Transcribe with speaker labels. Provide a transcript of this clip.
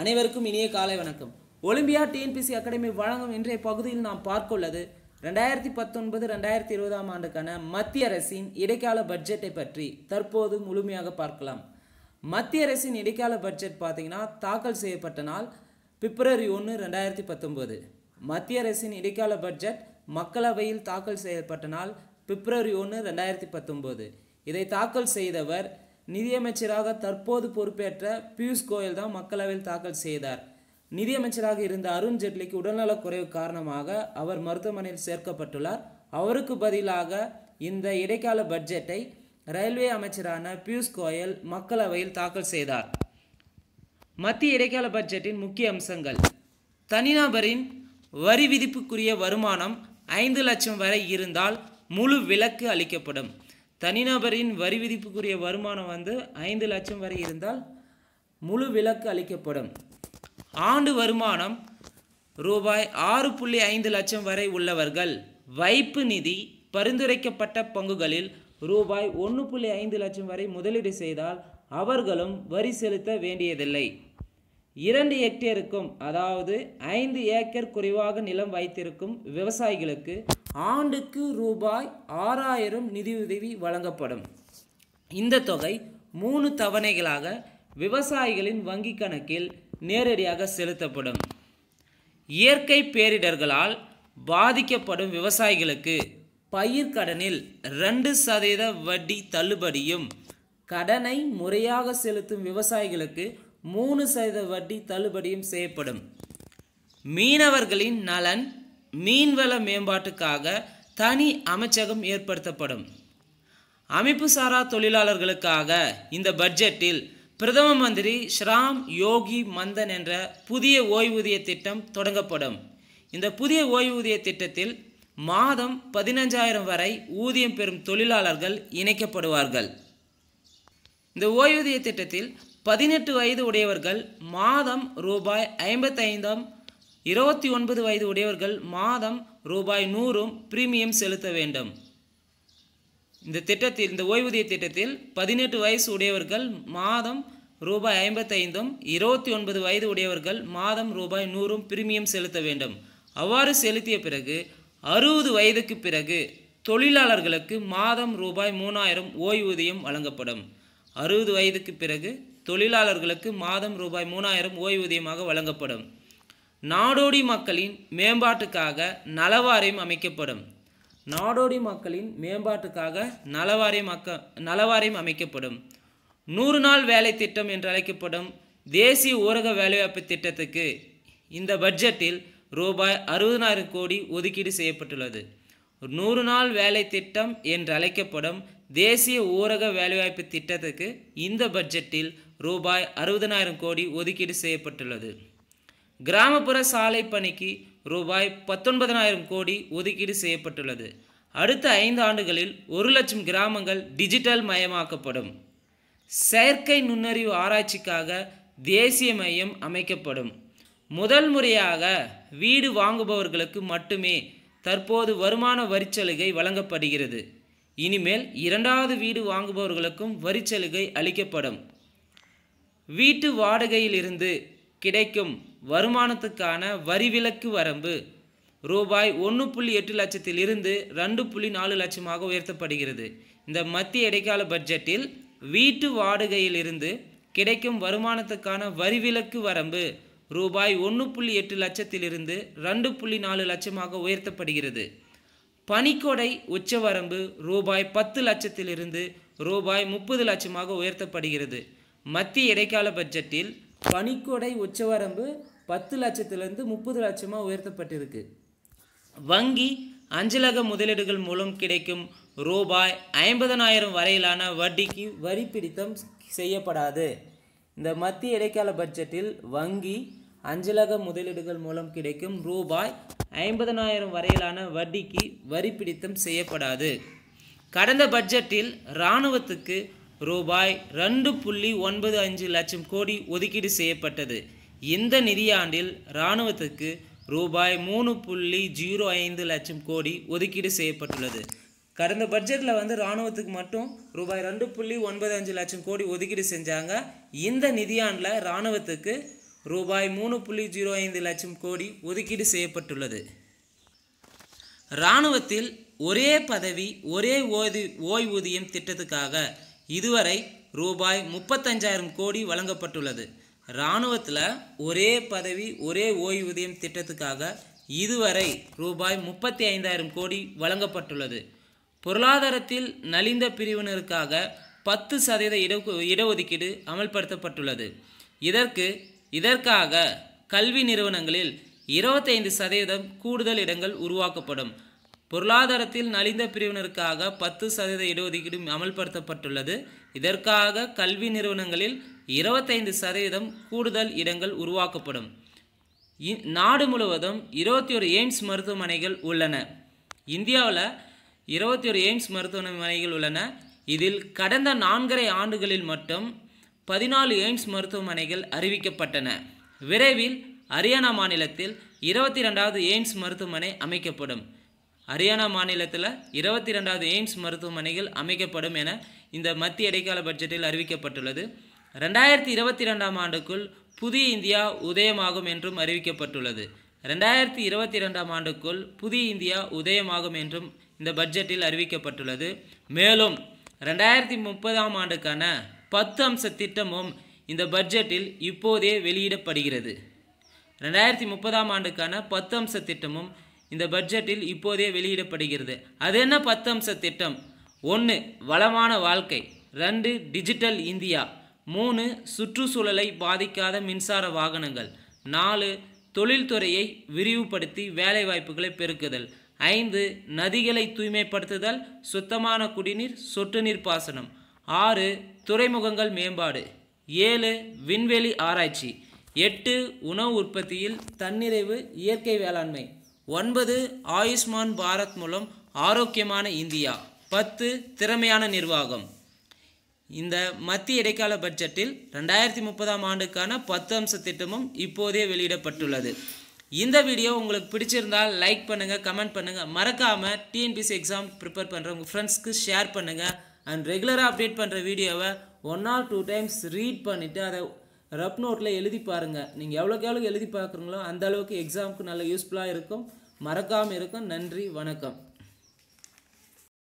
Speaker 1: அனைவருக்கும் இனிய காலை வணக்கம் ஒலிம்பியா டிஎன்பிசி அகாடமி வழங்கும் இன்றைய பகுதியில் நாம் பார்க்க உள்ளது ரெண்டாயிரத்தி பத்தொன்பது ரெண்டாயிரத்தி இருபதாம் ஆண்டுக்கான மத்திய அரசின் இடைக்கால பட்ஜெட்டை பற்றி தற்போது முழுமையாக பார்க்கலாம் மத்திய அரசின் இடைக்கால பட்ஜெட் பார்த்திங்கன்னா தாக்கல் செய்யப்பட்ட நாள் பிப்ரவரி ஒன்று ரெண்டாயிரத்தி பத்தொம்போது மத்திய அரசின் இடைக்கால பட்ஜெட் மக்களவையில் தாக்கல் செய்யப்பட்ட நாள் பிப்ரவரி ஒன்று ரெண்டாயிரத்தி பத்தொன்பது இதை தாக்கல் செய்தவர் நிதியமைச்சராக தற்போது பொறுப்பேற்ற பியூஷ் கோயல் தான் மக்களவையில் தாக்கல் செய்தார் நிதியமைச்சராக இருந்த அருண் ஜேட்லிக்கு உடல்நலக் குறைவு காரணமாக அவர் மருத்துவமனையில் சேர்க்கப்பட்டுள்ளார் அவருக்கு பதிலாக இந்த இடைக்கால பட்ஜெட்டை ரயில்வே அமைச்சரான பியூஷ் கோயல் மக்களவையில் தாக்கல் செய்தார் மத்திய இடைக்கால பட்ஜெட்டின் முக்கிய அம்சங்கள் தனிநபரின் வரி விதிப்புக்குரிய வருமானம் ஐந்து லட்சம் வரை இருந்தால் முழு விலக்கு அளிக்கப்படும் தனிநபரின் வரி விதிப்புக்குரிய வருமானம் வந்து ஐந்து லட்சம் வரை இருந்தால் முழு விலக்கு அளிக்கப்படும் ஆண்டு வருமானம் ரூபாய் ஆறு புள்ளி ஐந்து லட்சம் வரை உள்ளவர்கள் வைப்பு நிதி பரிந்துரைக்கப்பட்ட பங்குகளில் ரூபாய் ஒன்று புள்ளி ஐந்து லட்சம் வரை முதலீடு செய்தால் அவர்களும் வரி செலுத்த வேண்டியதில்லை இரண்டு ஹெக்டேருக்கும் அதாவது ஐந்து ஏக்கர் குறைவாக நிலம் வைத்திருக்கும் விவசாயிகளுக்கு ஆண்டுக்கு ரூபாய் ஆறாயிரம் நிதியுதவி வழங்கப்படும் இந்த தொகை மூணு தவணைகளாக விவசாயிகளின் வங்கி கணக்கில் நேரடியாக செலுத்தப்படும் இயற்கை பேரிடர்களால் பாதிக்கப்படும் விவசாயிகளுக்கு பயிர் கடனில் ரெண்டு சதவீத வட்டி தள்ளுபடியும் கடனை முறையாக செலுத்தும் விவசாயிகளுக்கு மூணு சதவீத வட்டி தள்ளுபடியும் செய்யப்படும் மீனவர்களின் நலன் மீன்வள மேம்பாட்டுக்காக தனி அமைச்சகம் ஏற்படுத்தப்படும் அமைப்பு சாரா தொழிலாளர்களுக்காக இந்த பட்ஜெட்டில் பிரதம மந்திரி ஸ்ராம் யோகி மந்தன் என்ற புதிய ஓய்வூதிய திட்டம் தொடங்கப்படும் இந்த புதிய ஓய்வூதிய திட்டத்தில் மாதம் பதினஞ்சாயிரம் வரை ஊதியம் பெறும் தொழிலாளர்கள் இணைக்கப்படுவார்கள் இந்த ஓய்வூதிய திட்டத்தில் பதினெட்டு வயது உடையவர்கள் மாதம் ரூபாய் ஐம்பத்தைந்தாம் இருபத்தி ஒன்பது வயது உடையவர்கள் மாதம் ரூபாய் நூறும் பிரீமியம் செலுத்த வேண்டும் இந்த திட்டத்தில் இந்த ஓய்வூதிய திட்டத்தில் பதினெட்டு வயசு உடையவர்கள் மாதம் ரூபாய் ஐம்பத்தைந்தும் இருபத்தி ஒன்பது வயது உடையவர்கள் மாதம் ரூபாய் நூறும் பிரீமியம் செலுத்த வேண்டும் அவ்வாறு செலுத்திய பிறகு அறுபது வயதுக்கு பிறகு தொழிலாளர்களுக்கு மாதம் ரூபாய் மூணாயிரம் ஓய்வூதியம் வழங்கப்படும் அறுபது வயதுக்கு பிறகு தொழிலாளர்களுக்கு மாதம் ரூபாய் மூணாயிரம் ஓய்வூதியமாக வழங்கப்படும் நாடோடி மக்களின் மேம்பாட்டுக்காக நலவாரியம் அமைக்கப்படும் நாடோடி மக்களின் மேம்பாட்டுக்காக நலவாரியம் அக்க நலவாரியம் அமைக்கப்படும் நூறு நாள் வேலை திட்டம் என்று அழைக்கப்படும் தேசிய ஊரக வேலைவாய்ப்பு திட்டத்துக்கு இந்த பட்ஜெட்டில் ரூபாய் அறுபதாயிரம் கோடி ஒதுக்கீடு செய்யப்பட்டுள்ளது நூறு நாள் வேலை திட்டம் என்று அழைக்கப்படும் தேசிய ஊரக வேலைவாய்ப்பு திட்டத்துக்கு இந்த பட்ஜெட்டில் ரூபாய் அறுபதனாயிரம் கோடி ஒதுக்கீடு செய்யப்பட்டுள்ளது கிராமப்புற சாலை பணிக்கு ரூபாய் பத்தொன்பதனாயிரம் கோடி ஒதுக்கீடு செய்யப்பட்டுள்ளது அடுத்த ஐந்து ஆண்டுகளில் ஒரு லட்சம் கிராமங்கள் டிஜிட்டல் மயமாக்கப்படும் செயற்கை நுண்ணறிவு ஆராய்ச்சிக்காக தேசிய மையம் அமைக்கப்படும் முதல் முறையாக வீடு வாங்குபவர்களுக்கு மட்டுமே தற்போது வருமான வரிச்சலுகை வழங்கப்படுகிறது இனிமேல் இரண்டாவது வீடு வாங்குபவர்களுக்கும் வரிச்சலுகை அளிக்கப்படும் வீட்டு வாடகையிலிருந்து கிடைக்கும் வருமானத்துக்கான வரிவிலக்கு வரம்பு ரூபாய் ஒன்று புள்ளி எட்டு லட்சத்திலிருந்து ரெண்டு புள்ளி நாலு லட்சமாக உயர்த்தப்படுகிறது இந்த மத்திய இடைக்கால பட்ஜெட்டில் வீட்டு வாடகையிலிருந்து கிடைக்கும் வருமானத்துக்கான வரிவிலக்கு வரம்பு ரூபாய் ஒன்று புள்ளி எட்டு லட்சத்திலிருந்து ரெண்டு புள்ளி நாலு லட்சமாக உயர்த்தப்படுகிறது பனிக்கொடை உச்சவரம்பு ரூபாய் பத்து லட்சத்திலிருந்து ரூபாய் முப்பது லட்சமாக உயர்த்தப்படுகிறது மத்திய இடைக்கால பட்ஜெட்டில் பனிக்கொடை உச்சவரம்பு பத்து லட்சத்திலிருந்து முப்பது லட்சமாக உயர்த்தப்பட்டிருக்கு வங்கி அஞ்சலக முதலீடுகள் மூலம் கிடைக்கும் ரூபாய் ஐம்பதனாயிரம் வரையிலான வட்டிக்கு வரி பிடித்தம் செய்யப்படாது இந்த மத்திய இடைக்கால பட்ஜெட்டில் வங்கி அஞ்சலக முதலீடுகள் மூலம் கிடைக்கும் ரூபாய் ஐம்பதனாயிரம் வரையிலான வட்டிக்கு வரி பிடித்தம் செய்யப்படாது கடந்த பட்ஜெட்டில் இராணுவத்துக்கு ரூபாய் ரெண்டு புள்ளி ஒன்பது அஞ்சு லட்சம் கோடி ஒதுக்கீடு செய்யப்பட்டது இந்த நிதியாண்டில் இராணுவத்துக்கு ரூபாய் மூணு புள்ளி ஜீரோ ஐந்து லட்சம் கோடி ஒதுக்கீடு செய்யப்பட்டுள்ளது கடந்த பட்ஜெட்டில் வந்து இராணுவத்துக்கு மட்டும் ரூபாய் ரெண்டு புள்ளி ஒன்பது அஞ்சு லட்சம் கோடி ஒதுக்கீடு செஞ்சாங்க இந்த நிதியாண்டில் இராணுவத்துக்கு ரூபாய் மூணு புள்ளி ஜீரோ ஐந்து லட்சம் கோடி ஒதுக்கீடு செய்யப்பட்டுள்ளது இராணுவத்தில் ஒரே பதவி ஒரே ஓய்வு ஓய்வூதியம் திட்டத்துக்காக இதுவரை ரூபாய் முப்பத்தஞ்சாயிரம் கோடி வழங்கப்பட்டுள்ளது இராணுவத்தில் ஒரே பதவி ஒரே ஓய்வூதியம் திட்டத்துக்காக இதுவரை ரூபாய் முப்பத்தி ஐந்தாயிரம் கோடி வழங்கப்பட்டுள்ளது பொருளாதாரத்தில் நலிந்த பிரிவினருக்காக பத்து சதவீத இட இடஒதுக்கீடு அமல்படுத்தப்பட்டுள்ளது இதற்கு இதற்காக கல்வி நிறுவனங்களில் இருபத்தைந்து சதவீதம் கூடுதல் இடங்கள் உருவாக்கப்படும் பொருளாதாரத்தில் நலிந்த பிரிவினருக்காக பத்து சதவீத இடஒதுக்கீடு அமல்படுத்தப்பட்டுள்ளது இதற்காக கல்வி நிறுவனங்களில் இருபத்தைந்து சதவீதம் கூடுதல் இடங்கள் உருவாக்கப்படும் நாடு முழுவதும் இருபத்தி ஒரு எய்ம்ஸ் மருத்துவமனைகள் உள்ளன இந்தியாவில் இருபத்தி ஒரு எய்ம்ஸ் மருத்துவமனைகள் உள்ளன இதில் கடந்த நான்கரை ஆண்டுகளில் மட்டும் பதினாலு எய்ம்ஸ் மருத்துவமனைகள் அறிவிக்கப்பட்டன விரைவில் ஹரியானா மாநிலத்தில் இருபத்தி ரெண்டாவது எய்ம்ஸ் மருத்துவமனை அமைக்கப்படும் ஹரியானா மாநிலத்தில் இருபத்தி ரெண்டாவது எய்ம்ஸ் மருத்துவமனைகள் அமைக்கப்படும் என இந்த மத்திய இடைக்கால பட்ஜெட்டில் அறிவிக்கப்பட்டுள்ளது ரெண்டாயிரத்தி இருபத்தி ரெண்டாம் ஆண்டுக்குள் புதிய இந்தியா உதயமாகும் என்றும் அறிவிக்கப்பட்டுள்ளது ரெண்டாயிரத்தி இருபத்தி ரெண்டாம் ஆண்டுக்குள் புதிய இந்தியா உதயமாகும் என்றும் இந்த பட்ஜெட்டில் அறிவிக்கப்பட்டுள்ளது மேலும் ரெண்டாயிரத்தி முப்பதாம் ஆண்டுக்கான பத்து அம்ச திட்டமும் இந்த பட்ஜெட்டில் இப்போதே வெளியிடப்படுகிறது ரெண்டாயிரத்தி முப்பதாம் ஆண்டுக்கான பத்து அம்ச திட்டமும் இந்த பட்ஜெட்டில் இப்போதே வெளியிடப்படுகிறது அது என்ன பத்து அம்ச திட்டம் ஒன்று வளமான வாழ்க்கை ரெண்டு டிஜிட்டல் இந்தியா மூணு சுற்றுச்சூழலை பாதிக்காத மின்சார வாகனங்கள் நாலு தொழில்துறையை விரிவுபடுத்தி வேலைவாய்ப்புகளை பெருக்குதல் ஐந்து நதிகளை தூய்மைப்படுத்துதல் சுத்தமான குடிநீர் சொட்டு நீர் பாசனம் ஆறு துறைமுகங்கள் மேம்பாடு ஏழு விண்வெளி ஆராய்ச்சி எட்டு உணவு உற்பத்தியில் தன்னிறைவு இயற்கை வேளாண்மை ஒன்பது ஆயுஷ்மான் பாரத் மூலம் ஆரோக்கியமான இந்தியா பத்து திறமையான நிர்வாகம் இந்த மத்திய இடைக்கால பட்ஜெட்டில் ரெண்டாயிரத்தி முப்பதாம் ஆண்டுக்கான பத்து அம்ச திட்டமும் இப்போதே வெளியிடப்பட்டுள்ளது இந்த வீடியோ உங்களுக்கு பிடிச்சிருந்தால் லைக் பண்ணுங்கள் கமெண்ட் பண்ணுங்கள் மறக்காமல் டிஎன்பிசி எக்ஸாம் ப்ரிப்பேர் பண்ணுற உங்கள் ஃப்ரெண்ட்ஸ்க்கு ஷேர் பண்ணுங்கள் அண்ட் ரெகுலராக அப்டேட் பண்ணுற வீடியோவை one or two times read பண்ணிவிட்டு அதை ரப் நோட்டில் எழுதி பாருங்கள் நீங்கள் எவ்வளோக்கு எவ்வளோ எழுதி பார்க்குறீங்களோ அந்த அளவுக்கு எக்ஸாமுக்கு நல்ல யூஸ்ஃபுல்லாக இருக்கும் மறக்காமல் இருக்கும் நன்றி வணக்கம்